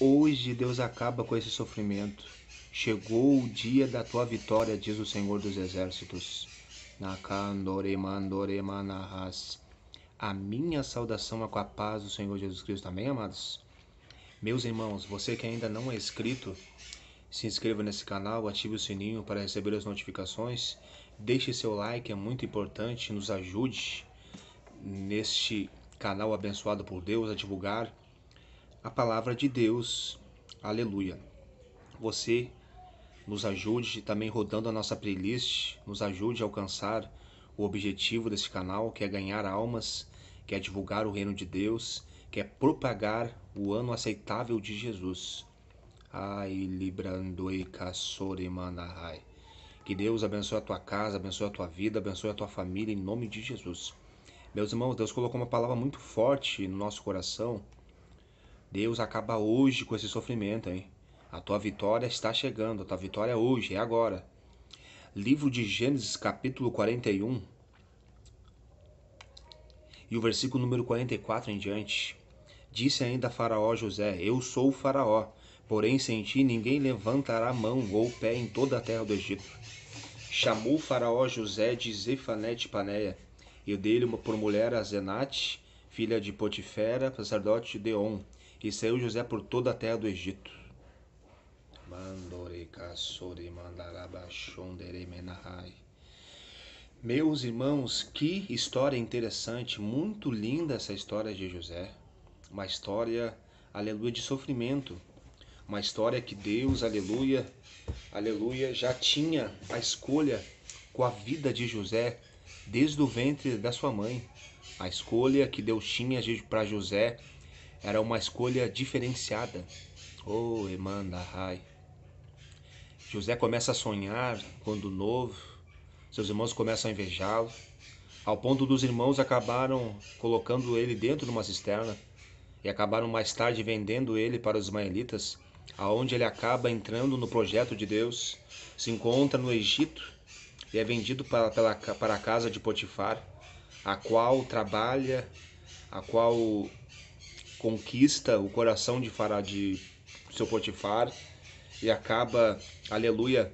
Hoje Deus acaba com esse sofrimento. Chegou o dia da tua vitória, diz o Senhor dos Exércitos. A minha saudação é com a paz do Senhor Jesus Cristo. Amém, amados? Meus irmãos, você que ainda não é inscrito, se inscreva nesse canal, ative o sininho para receber as notificações, deixe seu like, é muito importante, nos ajude neste canal abençoado por Deus a divulgar a palavra de Deus. Aleluia. Você nos ajude também rodando a nossa playlist, nos ajude a alcançar o objetivo desse canal, que é ganhar almas, que é divulgar o reino de Deus, que é propagar o ano aceitável de Jesus. Ai, librandoi kassoremanahai. Que Deus abençoe a tua casa, abençoe a tua vida, abençoe a tua família, em nome de Jesus. Meus irmãos, Deus colocou uma palavra muito forte no nosso coração Deus acaba hoje com esse sofrimento, hein? A tua vitória está chegando, a tua vitória é hoje, é agora. Livro de Gênesis, capítulo 41, e o versículo número 44 em diante. Disse ainda Faraó José: Eu sou o Faraó, porém sem ti ninguém levantará mão ou pé em toda a terra do Egito. Chamou Faraó José de Zefanete Paneia, e dele por mulher a Zenate, filha de Potifera, sacerdote de On, e saiu José por toda a terra do Egito. Meus irmãos, que história interessante, muito linda essa história de José. Uma história, aleluia, de sofrimento. Uma história que Deus, aleluia, aleluia, já tinha a escolha com a vida de José desde o ventre da sua mãe. A escolha que Deus tinha para José era uma escolha diferenciada. Oh, Emanda Rai. José começa a sonhar quando novo, seus irmãos começam a invejá-lo, ao ponto dos irmãos acabaram colocando ele dentro de uma cisterna e acabaram mais tarde vendendo ele para os ismaelitas, aonde ele acaba entrando no projeto de Deus, se encontra no Egito e é vendido para, pela para a casa de Potifar, a qual trabalha, a qual conquista o coração de Fará de seu Potifar e acaba, aleluia,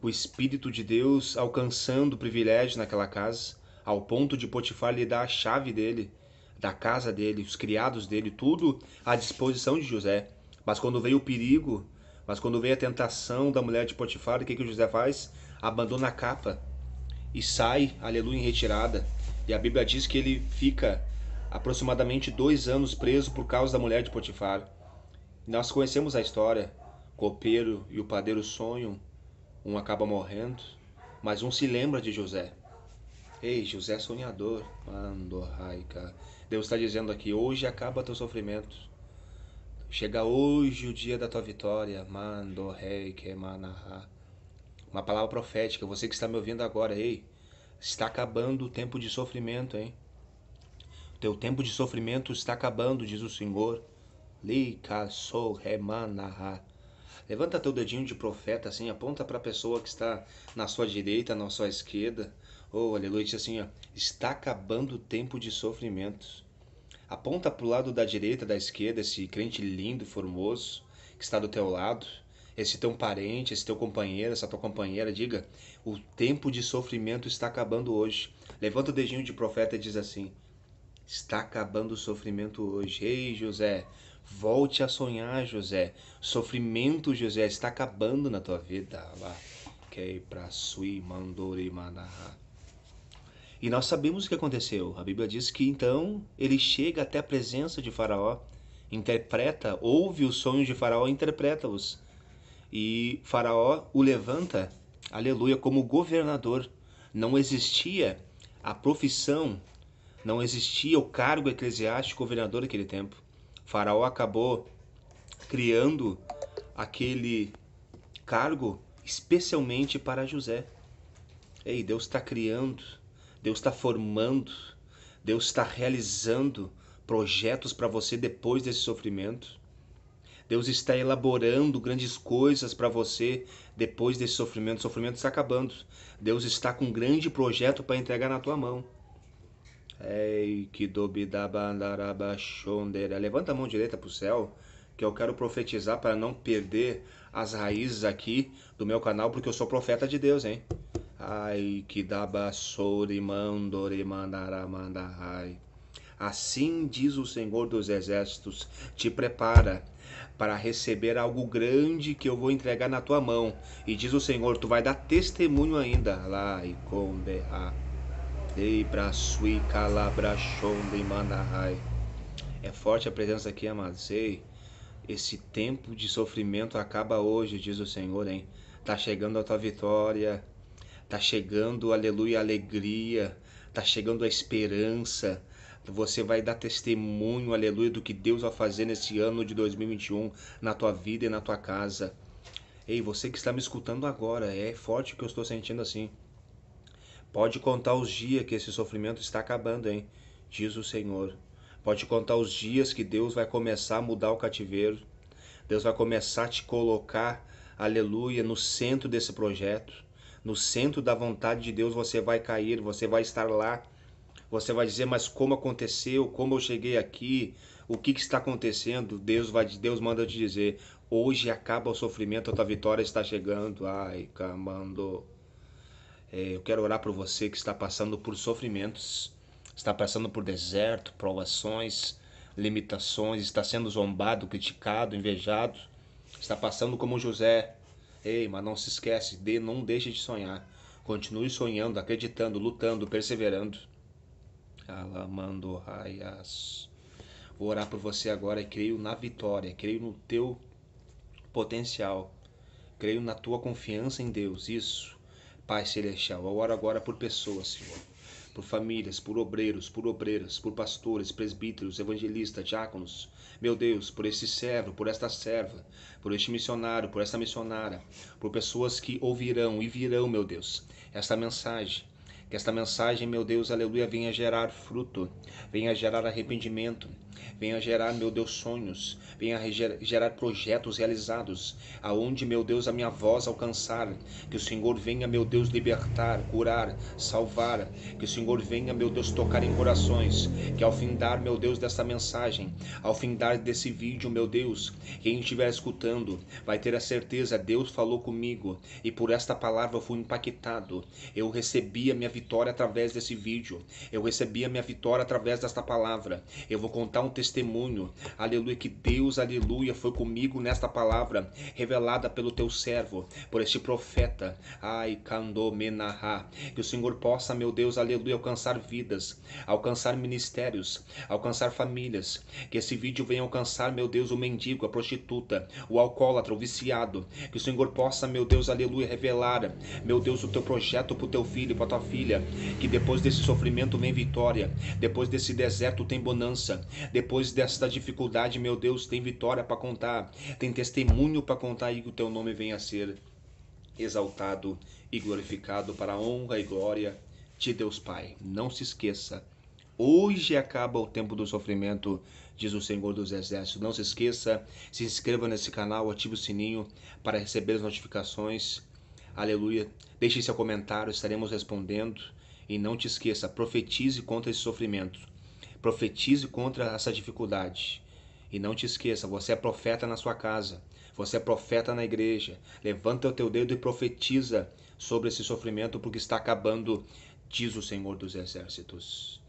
com o Espírito de Deus alcançando privilégio naquela casa, ao ponto de Potifar lhe dar a chave dele, da casa dele, os criados dele, tudo à disposição de José. Mas quando veio o perigo, mas quando veio a tentação da mulher de Potifar, o que, que José faz? Abandona a capa e sai, aleluia, em retirada. E a Bíblia diz que ele fica aproximadamente dois anos preso por causa da mulher de Potifar. Nós conhecemos a história. O copeiro e o padeiro sonham, um acaba morrendo, mas um se lembra de José. Ei, José sonhador, Andorraica. Deus está dizendo aqui: hoje acaba teu sofrimento. Chega hoje o dia da tua vitória, Mandorreike Manahá. Uma palavra profética, você que está me ouvindo agora, ei, está acabando o tempo de sofrimento, hein? teu tempo de sofrimento está acabando, diz o Senhor. Lika sou remanaha. Levanta teu dedinho de profeta assim, aponta para a pessoa que está na sua direita, na sua esquerda. Oh, aleluia, diz assim, ó, está acabando o tempo de sofrimentos. Aponta para o lado da direita, da esquerda, esse crente lindo, formoso, que está do teu lado, esse teu parente, esse teu companheiro, essa tua companheira, diga: o tempo de sofrimento está acabando hoje. Levanta o dedinho de profeta e diz assim: Está acabando o sofrimento hoje. Ei, José, volte a sonhar, José. Sofrimento, José, está acabando na tua vida. Lá. E nós sabemos o que aconteceu. A Bíblia diz que então ele chega até a presença de Faraó, interpreta, ouve os sonhos de Faraó, interpreta-os. E Faraó o levanta, aleluia, como governador. Não existia a profissão não existia o cargo eclesiástico governador naquele tempo. O faraó acabou criando aquele cargo especialmente para José. Ei, Deus está criando, Deus está formando, Deus está realizando projetos para você depois desse sofrimento. Deus está elaborando grandes coisas para você depois desse sofrimento. O sofrimento está acabando. Deus está com um grande projeto para entregar na tua mão. Levanta a mão direita para o céu, que eu quero profetizar para não perder as raízes aqui do meu canal, porque eu sou profeta de Deus, hein? Ai, que ai. Assim diz o Senhor dos Exércitos: te prepara para receber algo grande que eu vou entregar na tua mão. E diz o Senhor: tu vai dar testemunho ainda. Lá e com Brasui, Calabrachonda de Manahai. É forte a presença aqui, amados. Ei, esse tempo de sofrimento acaba hoje, diz o Senhor, hein? Tá chegando a tua vitória. Tá chegando, aleluia, a alegria. Tá chegando a esperança. Você vai dar testemunho, aleluia, do que Deus vai fazer nesse ano de 2021 na tua vida e na tua casa. Ei, você que está me escutando agora, é forte o que eu estou sentindo assim. Pode contar os dias que esse sofrimento está acabando, hein? Diz o Senhor. Pode contar os dias que Deus vai começar a mudar o cativeiro. Deus vai começar a te colocar, aleluia, no centro desse projeto. No centro da vontade de Deus você vai cair, você vai estar lá. Você vai dizer, mas como aconteceu? Como eu cheguei aqui? O que, que está acontecendo? Deus vai, Deus manda te dizer, hoje acaba o sofrimento, a tua vitória está chegando. Ai, camando. É, eu quero orar por você que está passando por sofrimentos, está passando por deserto, provações, limitações, está sendo zombado, criticado, invejado, está passando como José. Ei, mas não se esquece, de, não deixe de sonhar. Continue sonhando, acreditando, lutando, perseverando. Alamando raias. Vou orar por você agora e creio na vitória, creio no teu potencial, creio na tua confiança em Deus. Isso Pai Celestial, eu oro agora por pessoas, Senhor. Por famílias, por obreiros, por obreiras, por pastores, presbíteros, evangelistas, diáconos. Meu Deus, por esse servo, por esta serva, por este missionário, por esta missionária, por pessoas que ouvirão e virão, meu Deus, esta mensagem. Que esta mensagem, meu Deus, aleluia, venha gerar fruto, venha gerar arrependimento, Venha gerar, meu Deus, sonhos. Venha gerar projetos realizados. Aonde, meu Deus, a minha voz alcançar. Que o Senhor venha, meu Deus, libertar, curar, salvar. Que o Senhor venha, meu Deus, tocar em corações. Que ao findar, meu Deus, dessa mensagem, ao findar desse vídeo, meu Deus, quem estiver escutando vai ter a certeza: Deus falou comigo e por esta palavra eu fui impactado. Eu recebi a minha vitória através desse vídeo. Eu recebi a minha vitória através desta palavra. Eu vou contar um testemunho, aleluia, que Deus, aleluia, foi comigo nesta palavra revelada pelo teu servo, por este profeta. Ai, Kandomenaha. Que o Senhor possa, meu Deus, aleluia, alcançar vidas, alcançar ministérios, alcançar famílias. Que esse vídeo venha alcançar, meu Deus, o mendigo, a prostituta, o alcoólatra, o viciado. Que o Senhor possa, meu Deus, aleluia, revelar, meu Deus, o teu projeto para o teu filho, para tua filha. Que depois desse sofrimento vem vitória, depois desse deserto tem bonança, depois desta dificuldade, meu Deus, tem vitória para contar, tem testemunho para contar e que o teu nome venha a ser exaltado e glorificado para a honra e glória de Deus Pai. Não se esqueça, hoje acaba o tempo do sofrimento, diz o Senhor dos Exércitos. Não se esqueça, se inscreva nesse canal, ative o sininho para receber as notificações. Aleluia. Deixe seu comentário, estaremos respondendo. E não te esqueça, profetize contra esse sofrimento Profetize contra essa dificuldade. E não te esqueça, você é profeta na sua casa, você é profeta na igreja. Levanta o teu dedo e profetiza sobre esse sofrimento, porque está acabando, diz o Senhor dos Exércitos.